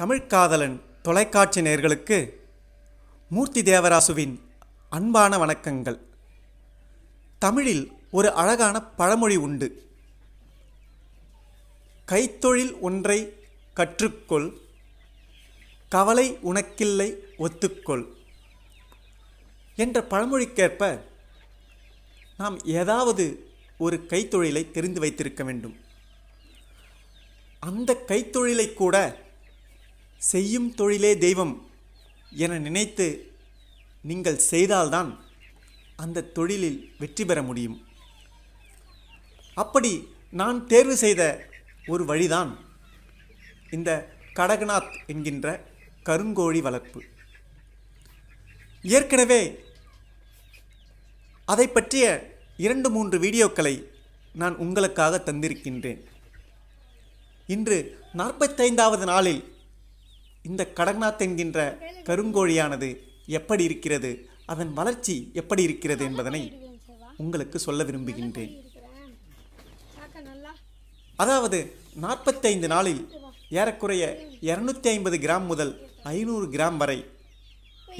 தமிழ்காதலன் தொலைக்காட்சி நேர்களுக்கு மூர்த்தி தேவராசுவின் அன்பான வணக்கங்கள் தமிழில் ஒரு அழகான பழமொழி உண்டு கைத்தொழில் ஒன்றை கற்றுக்கொள் கவலை உனக்கில்லை ஒத்துக்கொள் என்ற பழமொழிக்கேற்ப நாம் ஏதாவது ஒரு கைத்தொழிலை தெரிந்து வைத்திருக்க வேண்டும் அந்த கைத்தொழிலை கூட செய்யும் தொழிலே தெய்வம் என நினைத்து நீங்கள் செய்தால்தான் அந்த தொழிலில் வெற்றி பெற முடியும் அப்படி நான் தேர்வு செய்த ஒரு வழிதான் இந்த கடகநாத் என்கின்ற கருங்கோழி வளர்ப்பு ஏற்கனவே அதை பற்றிய இரண்டு மூன்று வீடியோக்களை நான் உங்களுக்காக தந்திருக்கின்றேன் இன்று நாற்பத்தைந்தாவது நாளில் இந்த கடக்நாத் என்கின்ற கருங்கோழியானது எப்படி இருக்கிறது அதன் வளர்ச்சி எப்படி இருக்கிறது என்பதனை உங்களுக்கு சொல்ல விரும்புகின்றேன் அதாவது நாற்பத்தைந்து நாளில் ஏறக்குறைய இரநூத்தி ஐம்பது கிராம் முதல் ஐநூறு கிராம் வரை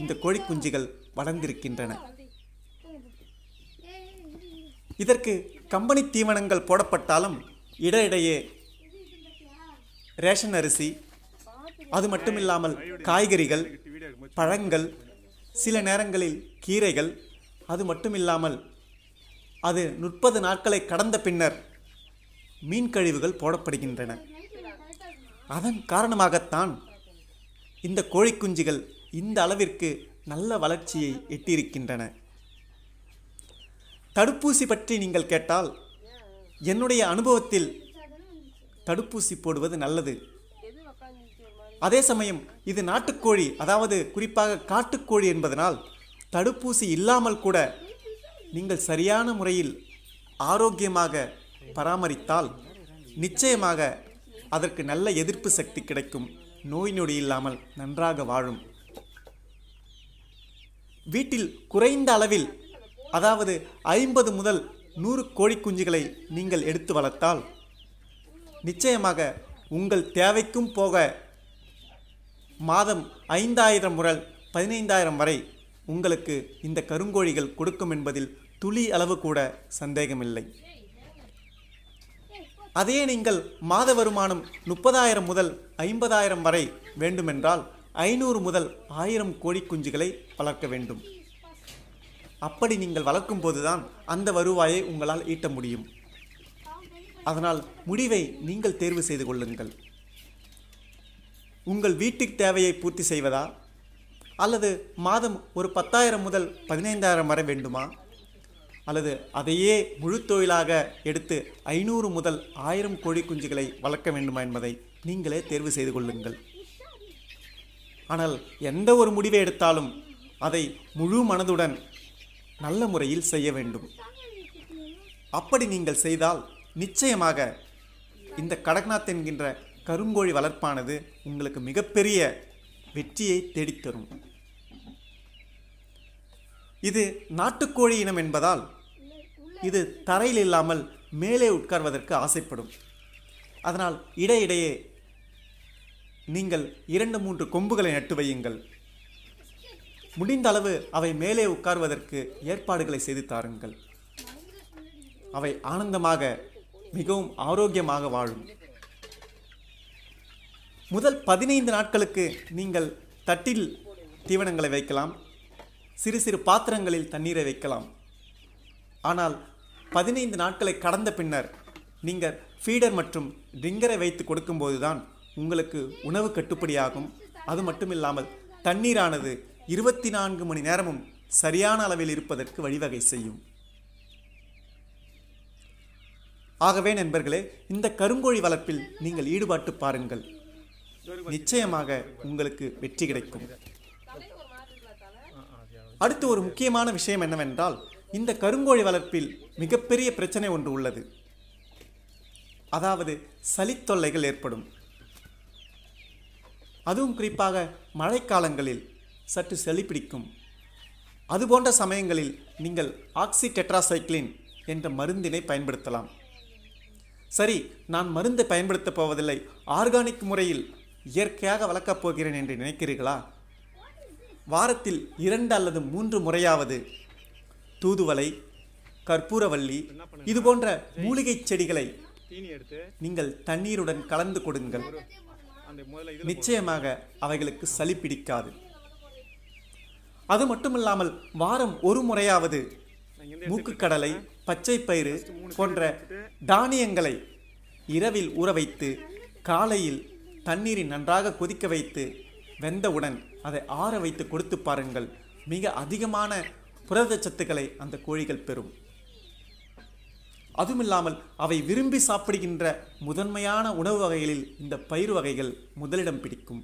இந்த கோழி குஞ்சுகள் வளர்ந்திருக்கின்றன இதற்கு கம்பெனி தீவனங்கள் போடப்பட்டாலும் இடையிடையே ரேஷன் அரிசி அது மட்டுமில்லாமல் காய்கறிகள் பழங்கள் சில நேரங்களில் கீரைகள் அது மட்டுமில்லாமல் அது முப்பது நாட்களை கடந்த பின்னர் மீன் கழிவுகள் போடப்படுகின்றன அதன் காரணமாகத்தான் இந்த குஞ்சுகள் இந்த அளவிற்கு நல்ல வளர்ச்சியை எட்டியிருக்கின்றன தடுப்பூசி பற்றி நீங்கள் கேட்டால் என்னுடைய அனுபவத்தில் தடுப்பூசி போடுவது நல்லது அதே சமயம் இது நாட்டுக்கோழி அதாவது குறிப்பாக காட்டுக்கோழி என்பதனால் தடுப்பூசி இல்லாமல் கூட நீங்கள் சரியான முறையில் ஆரோக்கியமாக பராமரித்தால் நிச்சயமாக அதற்கு நல்ல எதிர்ப்பு சக்தி கிடைக்கும் நோய் நொடி இல்லாமல் நன்றாக வாழும் வீட்டில் குறைந்த அளவில் அதாவது ஐம்பது முதல் நூறு கோழி குஞ்சுகளை நீங்கள் எடுத்து வளர்த்தால் நிச்சயமாக உங்கள் தேவைக்கும் போக மாதம் ஐந்தாயிரம் முறல் பதினைந்தாயிரம் வரை உங்களுக்கு இந்த கருங்கோழிகள் கொடுக்கும் என்பதில் துளி அளவு கூட சந்தேகமில்லை அதே நீங்கள் மாத வருமானம் முப்பதாயிரம் முதல் ஐம்பதாயிரம் வரை வேண்டுமென்றால் ஐநூறு முதல் ஆயிரம் கோடி குஞ்சுகளை வளர்க்க வேண்டும் அப்படி நீங்கள் வளர்க்கும் போதுதான் அந்த வருவாயை உங்களால் ஈட்ட முடியும் அதனால் முடிவை நீங்கள் தேர்வு செய்து கொள்ளுங்கள் உங்கள் வீட்டுக்கு தேவையை பூர்த்தி செய்வதா அல்லது மாதம் ஒரு பத்தாயிரம் முதல் பதினைந்தாயிரம் வரை வேண்டுமா அல்லது அதையே முழு தொழிலாக எடுத்து ஐநூறு முதல் ஆயிரம் கோழி குஞ்சுகளை வளர்க்க வேண்டுமா என்பதை நீங்களே தேர்வு செய்து கொள்ளுங்கள் ஆனால் எந்த ஒரு முடிவை எடுத்தாலும் அதை முழு மனதுடன் நல்ல முறையில் செய்ய வேண்டும் அப்படி நீங்கள் செய்தால் நிச்சயமாக இந்த கடக்நாத் என்கின்ற கருங்கோழி வளர்ப்பானது உங்களுக்கு மிகப்பெரிய வெற்றியை தேடித்தரும் இது நாட்டுக்கோழி இனம் என்பதால் இது தரையில் இல்லாமல் மேலே உட்கார்வதற்கு ஆசைப்படும் அதனால் இடையிடையே நீங்கள் இரண்டு மூன்று கொம்புகளை நட்டு வையுங்கள் முடிந்த அளவு அவை மேலே உட்கார்வதற்கு ஏற்பாடுகளை செய்து தாருங்கள் அவை ஆனந்தமாக மிகவும் ஆரோக்கியமாக வாழும் முதல் பதினைந்து நாட்களுக்கு நீங்கள் தட்டில் தீவனங்களை வைக்கலாம் சிறு சிறு பாத்திரங்களில் தண்ணீரை வைக்கலாம் ஆனால் பதினைந்து நாட்களை கடந்த பின்னர் நீங்கள் ஃபீடர் மற்றும் ரிங்கரை வைத்து கொடுக்கும்போது தான் உங்களுக்கு உணவு கட்டுப்படியாகும் அது மட்டும் இல்லாமல் தண்ணீரானது இருபத்தி நான்கு மணி நேரமும் சரியான அளவில் இருப்பதற்கு வழிவகை செய்யும் ஆகவே நண்பர்களே இந்த கருங்கோழி வளர்ப்பில் நீங்கள் ஈடுபாட்டு பாருங்கள் நிச்சயமாக உங்களுக்கு வெற்றி கிடைக்கும் அடுத்து ஒரு முக்கியமான விஷயம் என்னவென்றால் இந்த கருங்கோழி வளர்ப்பில் மிகப்பெரிய பிரச்சனை ஒன்று உள்ளது அதாவது சளித்தொல்லைகள் ஏற்படும் அதுவும் குறிப்பாக மழைக்காலங்களில் சற்று சளி பிடிக்கும் அதுபோன்ற சமயங்களில் நீங்கள் ஆக்சி டெட்ராசைக்ளின் என்ற மருந்தினை பயன்படுத்தலாம் சரி நான் மருந்தை பயன்படுத்தப் போவதில்லை ஆர்கானிக் முறையில் இயற்கையாக வளர்க்கப் போகிறேன் என்று நினைக்கிறீர்களா வாரத்தில் இரண்டு அல்லது மூன்று முறையாவது தூதுவளை கற்பூரவள்ளி இது போன்ற மூலிகை செடிகளை நீங்கள் தண்ணீருடன் கலந்து கொடுங்கள் நிச்சயமாக அவைகளுக்கு சளி பிடிக்காது அது மட்டுமில்லாமல் வாரம் ஒரு முறையாவது மூக்குக்கடலை பச்சை பயிறு போன்ற தானியங்களை இரவில் ஊற வைத்து காலையில் தண்ணீரை நன்றாக கொதிக்க வைத்து வெந்தவுடன் அதை ஆற வைத்து கொடுத்து பாருங்கள் மிக அதிகமான புரதச்சத்துக்களை அந்த கோழிகள் பெறும் அதுமில்லாமல் அவை விரும்பி சாப்பிடுகின்ற முதன்மையான உணவு வகைகளில் இந்த பயிர் வகைகள் முதலிடம் பிடிக்கும்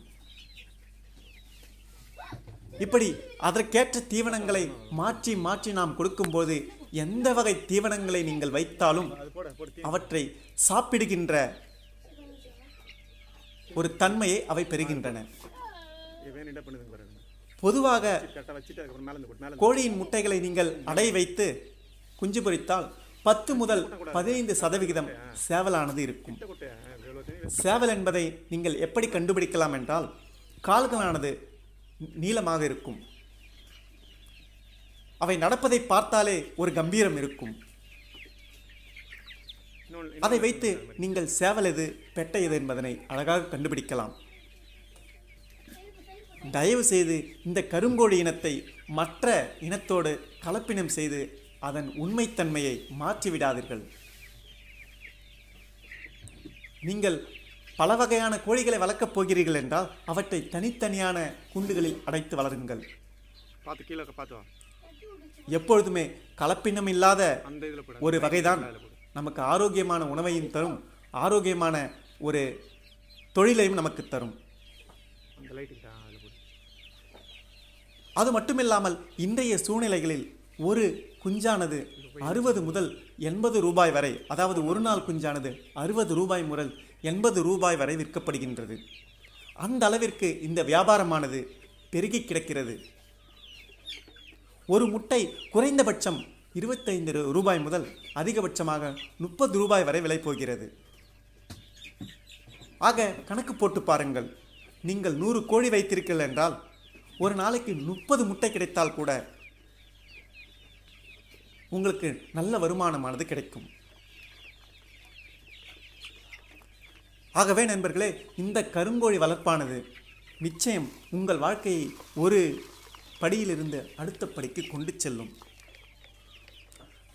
இப்படி அதற்கேற்ற தீவனங்களை மாற்றி மாற்றி நாம் கொடுக்கும்போது எந்த வகை தீவனங்களை நீங்கள் வைத்தாலும் அவற்றை சாப்பிடுகின்ற ஒரு தன்மையை அவை பெறுகின்றன பொதுவாக கோழியின் முட்டைகளை நீங்கள் அடை வைத்து குஞ்சு பொறித்தால் பத்து முதல் பதினைந்து சதவிகிதம் சேவலானது இருக்கும் சேவல் என்பதை நீங்கள் எப்படி கண்டுபிடிக்கலாம் என்றால் கால்களானது நீளமாக இருக்கும் அவை நடப்பதை பார்த்தாலே ஒரு கம்பீரம் இருக்கும் அதை வைத்து நீங்கள் சேவல் எது பெட்டை எது என்பதனை அழகாக கண்டுபிடிக்கலாம் தயவு செய்து இந்த கருங்கோழி இனத்தை மற்ற இனத்தோடு கலப்பினம் செய்து அதன் உண்மைத்தன்மையை மாற்றிவிடாதீர்கள் நீங்கள் பல வகையான கோழிகளை வளர்க்கப் போகிறீர்கள் என்றால் அவற்றை தனித்தனியான குண்டுகளில் அடைத்து வளருங்கள் பார்த்து கீழே பார்த்து எப்பொழுதுமே கலப்பினம் இல்லாத ஒரு வகைதான் நமக்கு ஆரோக்கியமான உணவையும் தரும் ஆரோக்கியமான ஒரு தொழிலையும் நமக்கு தரும் அது மட்டுமில்லாமல் இன்றைய சூழ்நிலைகளில் ஒரு குஞ்சானது அறுபது முதல் எண்பது ரூபாய் வரை அதாவது ஒரு நாள் குஞ்சானது அறுபது ரூபாய் முதல் எண்பது ரூபாய் வரை விற்கப்படுகின்றது அந்த அளவிற்கு இந்த வியாபாரமானது பெருகி கிடக்கிறது ஒரு முட்டை குறைந்தபட்சம் இருபத்தைந்து ரூபாய் முதல் அதிகபட்சமாக முப்பது ரூபாய் வரை விலை போகிறது ஆக கணக்கு போட்டு பாருங்கள் நீங்கள் நூறு கோழி வைத்திருக்கீர்கள் என்றால் ஒரு நாளைக்கு முப்பது முட்டை கிடைத்தால் கூட உங்களுக்கு நல்ல வருமானமானது கிடைக்கும் ஆகவே நண்பர்களே இந்த கருங்கோழி வளர்ப்பானது நிச்சயம் உங்கள் வாழ்க்கையை ஒரு படியிலிருந்து அடுத்த படிக்கு கொண்டு செல்லும்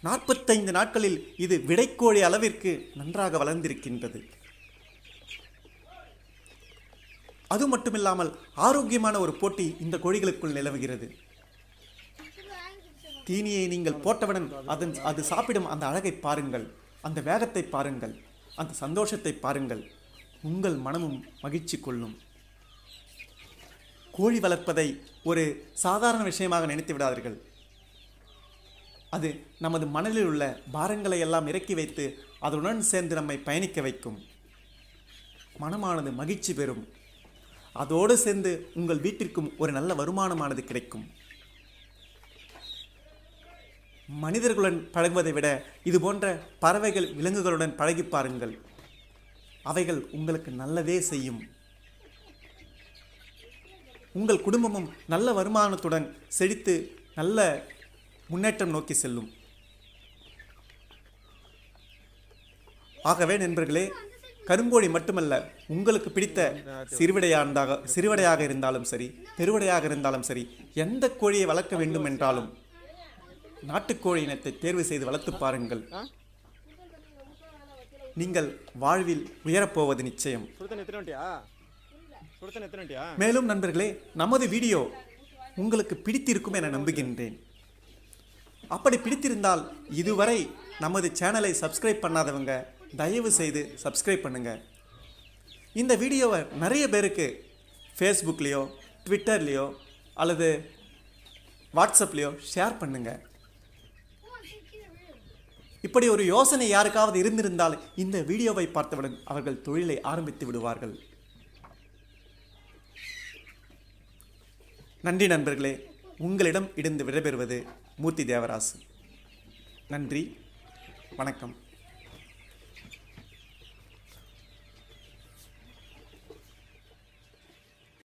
நாற்பத்தைந்து நாட்களில் இது விடைக்கோழி அளவிற்கு நன்றாக வளர்ந்திருக்கின்றது அது மட்டுமில்லாமல் ஆரோக்கியமான ஒரு போட்டி இந்த கோழிகளுக்குள் நிலவுகிறது தீனியை நீங்கள் போட்டவுடன் அதன் அது சாப்பிடும் அந்த அழகை பாருங்கள் அந்த வேகத்தை பாருங்கள் அந்த சந்தோஷத்தை பாருங்கள் உங்கள் மனமும் மகிழ்ச்சி கொள்ளும் கோழி வளர்ப்பதை ஒரு சாதாரண விஷயமாக நினைத்து விடாதீர்கள் அது நமது மனதில் உள்ள பாரங்களை எல்லாம் இறக்கி வைத்து அதனுடன் சேர்ந்து நம்மை பயணிக்க வைக்கும் மனமானது மகிழ்ச்சி பெறும் அதோடு சேர்ந்து உங்கள் வீட்டிற்கும் ஒரு நல்ல வருமானமானது கிடைக்கும் மனிதர்களுடன் பழகுவதை விட இது போன்ற பறவைகள் விலங்குகளுடன் பழகி பாருங்கள் அவைகள் உங்களுக்கு நல்லதே செய்யும் உங்கள் குடும்பமும் நல்ல வருமானத்துடன் செழித்து நல்ல முன்னேற்றம் நோக்கி செல்லும் ஆகவே நண்பர்களே கருங்கோழி மட்டுமல்ல உங்களுக்கு பிடித்த சிறுவிடையாக சிறுவிடையாக இருந்தாலும் சரி பெருவடையாக இருந்தாலும் சரி எந்த கோழியை வளர்க்க வேண்டும் என்றாலும் நாட்டுக்கோழி இனத்தை தேர்வு செய்து வளர்த்து பாருங்கள் நீங்கள் வாழ்வில் உயரப்போவது நிச்சயம் மேலும் நண்பர்களே நமது வீடியோ உங்களுக்கு பிடித்திருக்கும் என நம்புகின்றேன் அப்படி பிடித்திருந்தால் இதுவரை நமது சேனலை சப்ஸ்கிரைப் பண்ணாதவங்க தயவு செய்து சப்ஸ்கிரைப் பண்ணுங்கள் இந்த வீடியோவை நிறைய பேருக்கு ஃபேஸ்புக்லேயோ ட்விட்டர்லேயோ அல்லது வாட்ஸ்அப்லேயோ ஷேர் பண்ணுங்கள் இப்படி ஒரு யோசனை யாருக்காவது இருந்திருந்தால் இந்த வீடியோவை பார்த்தவுடன் அவர்கள் தொழிலை ஆரம்பித்து விடுவார்கள் நன்றி நண்பர்களே உங்களிடம் இருந்து விடைபெறுவது மூர்த்தி தேவராசு நன்றி வணக்கம்